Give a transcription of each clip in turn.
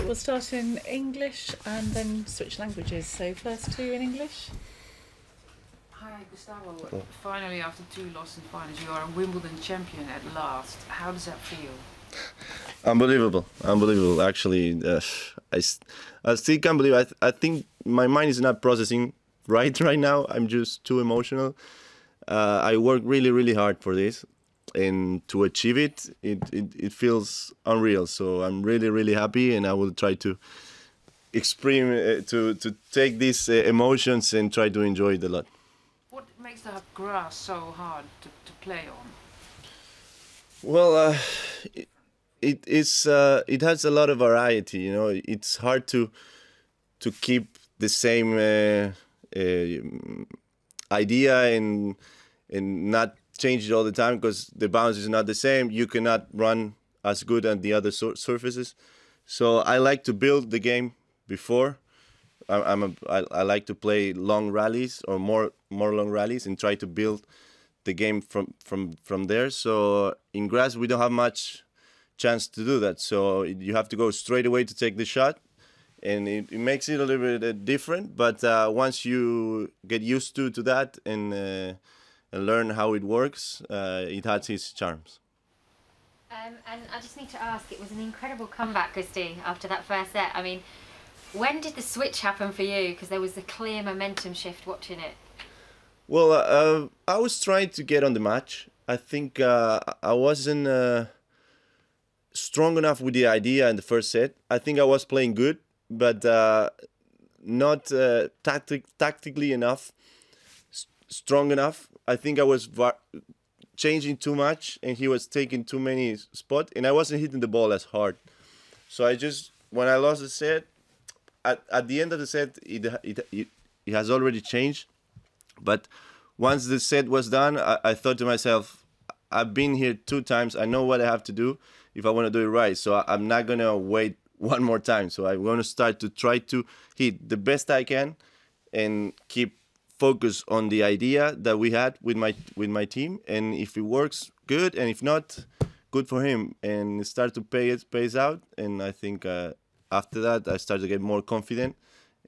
Right, we'll start in English and then switch languages. So first two in English. Hi Gustavo, oh. finally after two losses, in finals you are a Wimbledon champion at last. How does that feel? Unbelievable, unbelievable. Actually, uh, I, I still can't believe. I, th I think my mind is not processing right right now. I'm just too emotional. Uh, I worked really, really hard for this and to achieve it, it, it, it feels unreal. So I'm really, really happy, and I will try to extreme uh, to to take these uh, emotions and try to enjoy it a lot. What makes the grass so hard to, to play on? Well, uh, it, it is uh, it has a lot of variety. You know, it's hard to to keep the same uh, uh, idea and and not change it all the time because the bounce is not the same. You cannot run as good on the other sur- surfaces. So I like to build the game before. I, I'm a, I, I like to play long rallies or more more long rallies and try to build the game from from from there. So in grass we don't have much chance to do that. So you have to go straight away to take the shot, and it, it makes it a little bit uh, different. But uh, once you get used to to that and uh, and learn how it works, uh, it has its charms. Um, and I just need to ask, it was an incredible comeback, Christy, after that first set. I mean, when did the switch happen for you? Because there was a clear momentum shift watching it. Well, uh, uh, I was trying to get on the match. I think uh, I wasn't uh, strong enough with the idea in the first set. I think I was playing good, but uh, not uh, tactic- tactically enough strong enough. I think I was changing too much, and he was taking too many spots, and I wasn't hitting the ball as hard. So I just when I lost the set, at, at the end of the set, it, it it, it has already changed. But once the set was done, I, I thought to myself, I've been here two times. I know what I have to do if I want to do it right. So I, I'm not gonna wait one more time. So I'm gonna start to try to hit the best I can and keep focus on the idea that we had with my with my team, and if it works, good, and if not, good for him, and start to pay it pays out. And I think uh, after that, I started to get more confident,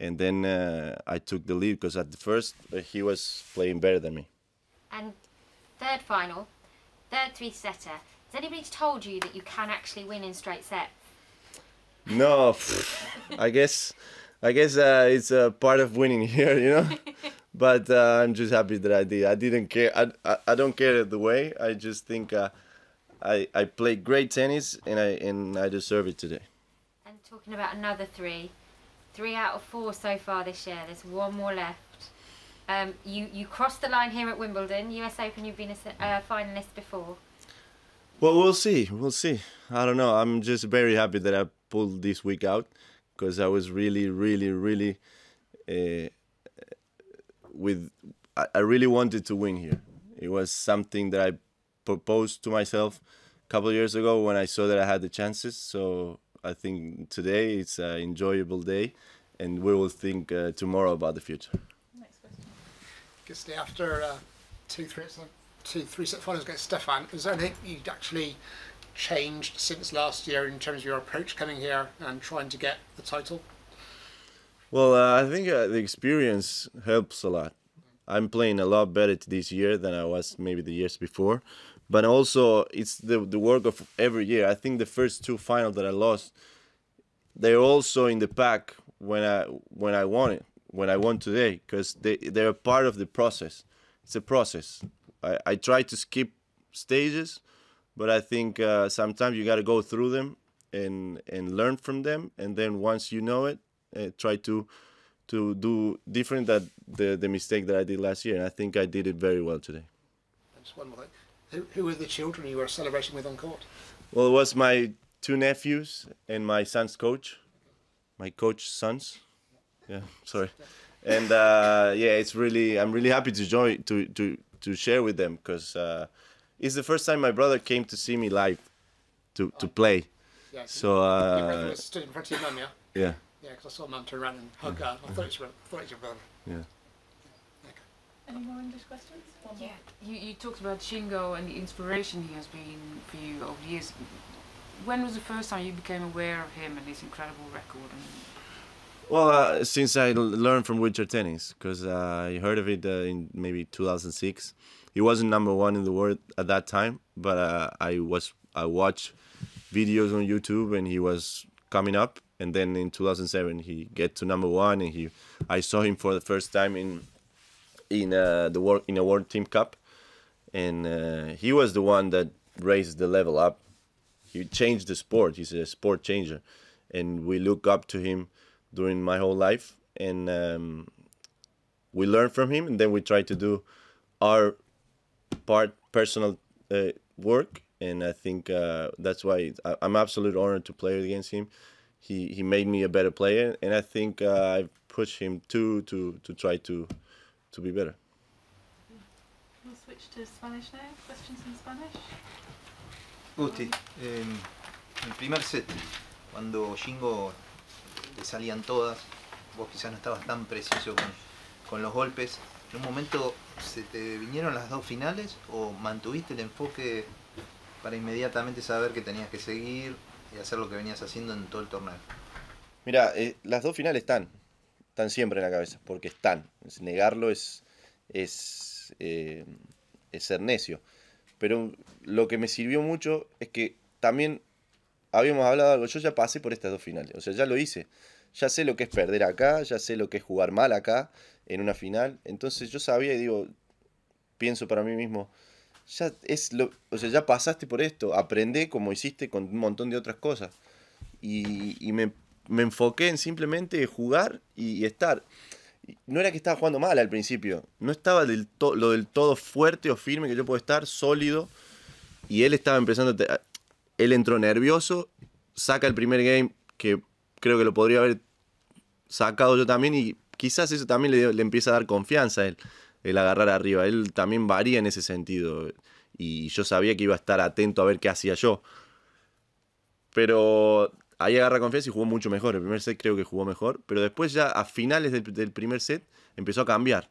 and then uh, I took the lead because at the first uh, he was playing better than me. And third final, third three setter. Has anybody told you that you can actually win in straight set? No, I guess I guess uh, it's a part of winning here, you know. but uh, I'm just happy that I did. I didn't care. I, I, I don't care the way. I just think uh, I I played great tennis and I and I deserve it today. And talking about another three, three out of four so far this year. There's one more left. Um, you you crossed the line here at Wimbledon, U.S. Open. You've been a uh, finalist before. Well, we'll see. We'll see. I don't know. I'm just very happy that I pulled this week out because I was really, really, really uh, with I really wanted to win here. It was something that I proposed to myself a couple of years ago when I saw that I had the chances. So I think today it's an enjoyable day, and we will think uh, tomorrow about the future. Next question. Just after uh, two, three, two, three set finals against Stefan, is there anything you'd actually changed since last year in terms of your approach coming here and trying to get the title? Well, uh, I think uh, the experience helps a lot. I'm playing a lot better this year than I was maybe the years before, but also it's the the work of every year. I think the first two finals that I lost, they're also in the pack when I when I won it when I won today because they they're part of the process. It's a process. I, I try to skip stages, but I think uh, sometimes you got to go through them and and learn from them, and then once you know it, uh, try to to do different that the the mistake that I did last year, and I think I did it very well today. Just one more thing. Who, who were the children you were celebrating with on court? Well, it was my two nephews and my son's coach, my coach's sons. Yeah, sorry. And uh, yeah, it's really I'm really happy to join to to to share with them because uh, it's the first time my brother came to see me live to to oh. play. Yeah, so uh, stood in front of your yeah. Yeah. Yeah, because I saw Mum turn around and hug her. I mm. thought it's mm-hmm. was, I thought it's your brother. Yeah. Any more English questions? One yeah. You, you talked about Shingo and the inspiration he has been for you over the years. When was the first time you became aware of him and his incredible record? well, uh, since I learned from Winter Tennis, because uh, I heard of it uh, in maybe 2006. He wasn't number one in the world at that time, but uh, I was I watched videos on YouTube and he was coming up, and then in 2007 he get to number one and he i saw him for the first time in in uh, the world in a world team cup and uh, he was the one that raised the level up he changed the sport he's a sport changer and we look up to him during my whole life and um, we learn from him and then we try to do our part personal uh, work and i think uh, that's why I, i'm absolute honored to play against him he he made me a better player, and I think uh, I've pushed him too to to try to to be better. We'll switch to Spanish now. Questions in Spanish. Gusti, eh, em, el primer set, cuando Shingo salían todas, vos quizás no estabas tan preciso con, con los golpes. ¿En un momento se te vinieron las dos finales o mantuviste el enfoque para inmediatamente saber que tenías que seguir y hacer lo que venías haciendo en todo el torneo. Mira, eh, las dos finales están, están siempre en la cabeza, porque están. negarlo es, es, eh, es ser necio. Pero lo que me sirvió mucho es que también habíamos hablado algo, yo ya pasé por estas dos finales, o sea, ya lo hice. Ya sé lo que es perder acá, ya sé lo que es jugar mal acá en una final. Entonces yo sabía y digo, pienso para mí mismo, ya es lo, o sea, ya pasaste por esto, aprende como hiciste con un montón de otras cosas. Y, me, enfoqué en simplemente jugar y, estar. No era que estaba jugando mal al principio, no estaba del lo del todo fuerte o firme que yo puedo estar, sólido. Y él estaba empezando, a, él entró nervioso, saca el primer game que creo que lo podría haber sacado yo también y quizás eso también le, le empieza a dar confianza a él el agarrar arriba. Él también varía en ese sentido. Y yo sabía que iba a estar atento a ver qué hacía yo. Pero ahí agarra confianza y jugó mucho mejor. El primer set creo que jugó mejor. Pero después ya a finales del, primer set empezó a cambiar.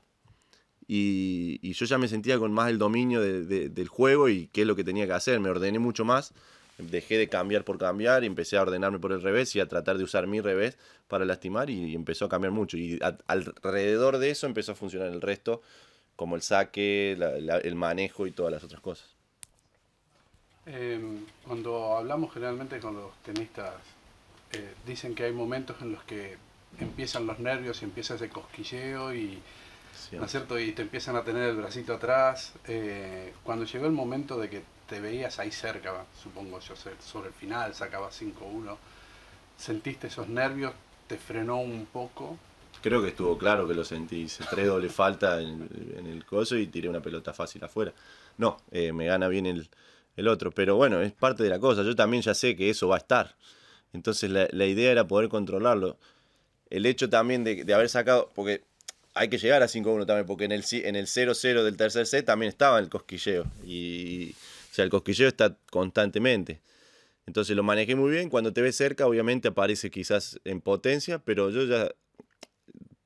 Y, yo ya me sentía con más el dominio del juego y qué es lo que tenía que hacer. Me ordené mucho más dejé de cambiar por cambiar y empecé a ordenarme por el revés y a tratar de usar mi revés para lastimar y, empezó a cambiar mucho. Y alrededor de eso empezó a funcionar el resto, como el saque, el manejo y todas las otras cosas. Em, cuando hablamos generalmente con los tenistas, eh, dicen que hay momentos en los que empiezan los nervios y empieza ese cosquilleo y... cierto? Y te empiezan a tener el bracito atrás. Eh, cuando llegó el momento de que te veías ahí cerca, supongo yo, sobre el final, sacaba 5-1. ¿Sentiste esos nervios? ¿Te frenó un poco? Creo que estuvo claro que lo sentí. tres doble falta en, el coso y tiré una pelota fácil afuera. No, eh, me gana bien el, otro. Pero bueno, es parte de la cosa. Yo también ya sé que eso va a estar. Entonces la, idea era poder controlarlo. El hecho también de, haber sacado, porque hay que llegar a 5-1 también, porque en el, en el 0-0 del tercer set también estaba el cosquilleo. Y, o sea, el cosquilleo está constantemente. Entonces lo manejé muy bien. Cuando te ves cerca, obviamente aparece quizás en potencia, pero yo ya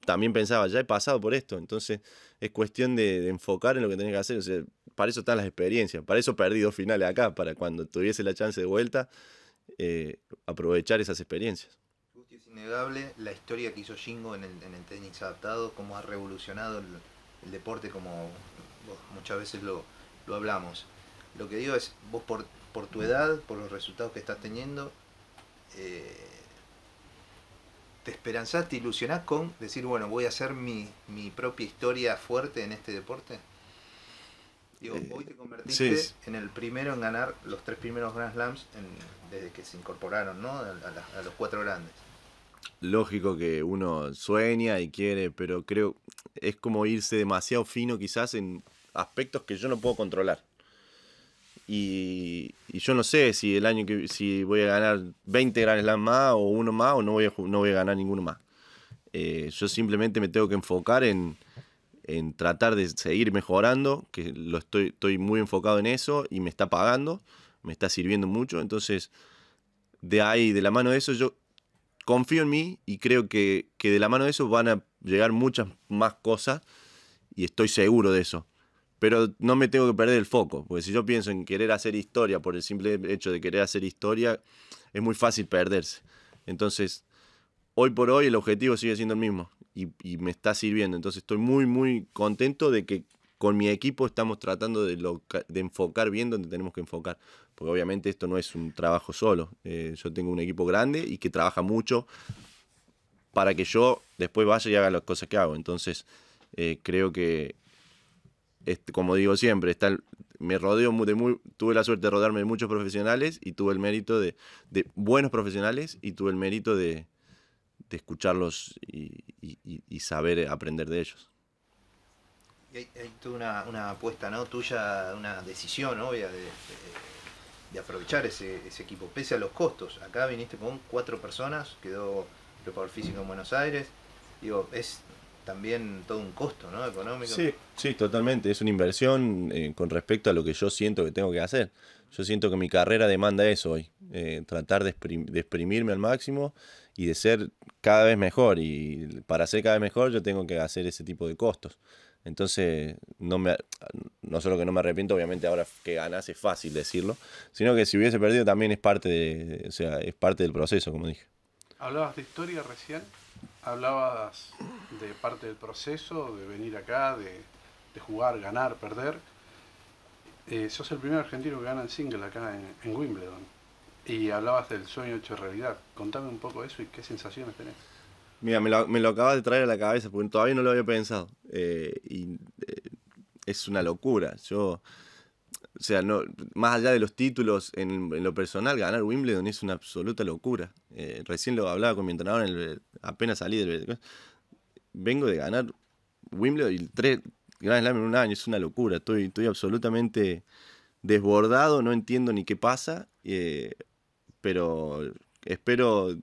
también pensaba, ya he pasado por esto. Entonces es cuestión de, enfocar en lo que tenés que hacer. O sea, para eso están las experiencias. Para eso perdí dos finales acá, para cuando tuviese la chance de vuelta, eh, aprovechar esas experiencias. Es innegable la historia que hizo Shingo en el, tenis adaptado, cómo ha revolucionado el, deporte, como muchas veces lo hablamos. Lo que digo es, vos por, por tu edad, por los resultados que estás teniendo, eh, te esperanzás, te ilusionás con decir, bueno, voy a hacer mi, mi propia historia fuerte en este deporte? Digo, eh, hoy te convertiste en el primero en ganar los tres primeros Grand Slams desde que se incorporaron, ¿no? A, a, los cuatro grandes. Lógico que uno sueña y quiere, pero creo es como irse demasiado fino quizás en aspectos que yo no puedo controlar. Y, yo no sé si el año que si voy a ganar 20 Grand Slam más o uno más o no voy a, no voy a ganar ninguno más. Eh, yo simplemente me tengo que enfocar en, en, tratar de seguir mejorando, que lo estoy, estoy muy enfocado en eso y me está pagando, me está sirviendo mucho. Entonces, de ahí, de la mano de eso, yo confío en mí y creo que, que de la mano de eso van a llegar muchas más cosas y estoy seguro de eso pero no me tengo que perder el foco, porque si yo pienso en querer hacer historia por el simple hecho de querer hacer historia, es muy fácil perderse. Entonces, hoy por hoy el objetivo sigue siendo el mismo y, me está sirviendo. Entonces, estoy muy, muy contento de que con mi equipo estamos tratando de, enfocar bien donde tenemos que enfocar, porque obviamente esto no es un trabajo solo. Eh, yo tengo un equipo grande y que trabaja mucho para que yo después vaya y haga las cosas que hago. Entonces, eh, creo que, este, como digo siempre, me rodeo de muy, tuve la suerte de rodarme de muchos profesionales y tuve el mérito de, de buenos profesionales y tuve el mérito de, escucharlos y, saber eh, aprender de ellos. hay, una, apuesta ¿no? tuya, una decisión obvia de, aprovechar ese, equipo, pese a los costos. Acá viniste con cuatro personas, quedó preparador físico en Buenos Aires. Digo, es también todo un costo ¿no? económico. Sí, sí, totalmente. Es una inversión eh, con respecto a lo que yo siento que tengo que hacer. Yo siento que mi carrera demanda eso hoy, eh, tratar de, exprimirme al máximo y de ser cada vez mejor. Y para ser cada vez mejor yo tengo que hacer ese tipo de costos. Entonces, no, me, no solo que no me arrepiento, obviamente ahora que ganas es fácil decirlo, sino que si hubiese perdido también es parte, de, o sea, es parte del proceso, como dije. Hablabas de historia recién. Hablabas de parte del proceso, de venir acá, de, de jugar, ganar, perder. Eh, sos el primer argentino que gana el single acá en, Wimbledon. Y hablabas del sueño hecho realidad. Contame un poco eso y qué sensaciones tenés. Mira, me lo, me acabas de traer a la cabeza porque todavía no lo había pensado. Eh, y eh, es una locura. Yo, o sea, no, más allá de los títulos, en, en lo personal, ganar Wimbledon es una absoluta locura. Eh, recién lo hablaba con mi entrenador en el, apenas salí del... Vengo de ganar Wimbledon y tres Grand Slam en un año, es una locura, estoy, estoy absolutamente desbordado, no entiendo ni qué pasa, eh, pero espero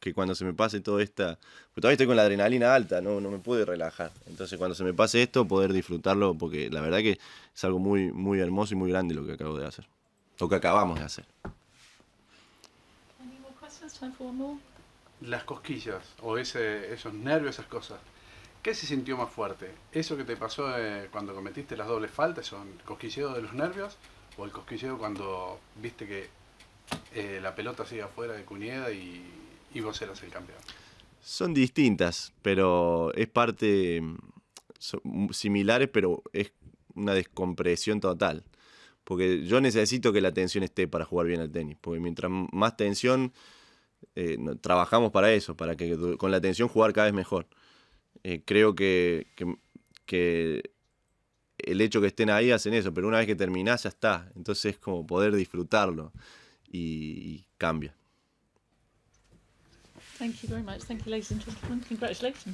que cuando se me pase toda esta... todavía estoy con la adrenalina alta, no, no me pude relajar. Entonces cuando se me pase esto, poder disfrutarlo, porque la verdad que es algo muy, muy hermoso y muy grande lo que acabo de hacer, o que acabamos de hacer las cosquillas o ese, esos nervios, esas cosas, ¿qué se sintió más fuerte? ¿Eso que te pasó eh, cuando cometiste las dobles faltas, son el cosquilleo de los nervios o el cosquilleo cuando viste que eh, la pelota sigue afuera de Cuñeda y, y vos eras el campeón? Son distintas, pero es parte, son similares, pero es una descompresión total. Porque yo necesito que la tensión esté para jugar bien al tenis, porque mientras más tensión, eh, trabajamos para eso, para que con la atención jugar cada vez mejor. Eh, creo que, el hecho que estén ahí hacen eso, pero una vez que terminás ya está. Entonces es como poder disfrutarlo y, cambia. Thank you ladies and Congratulations.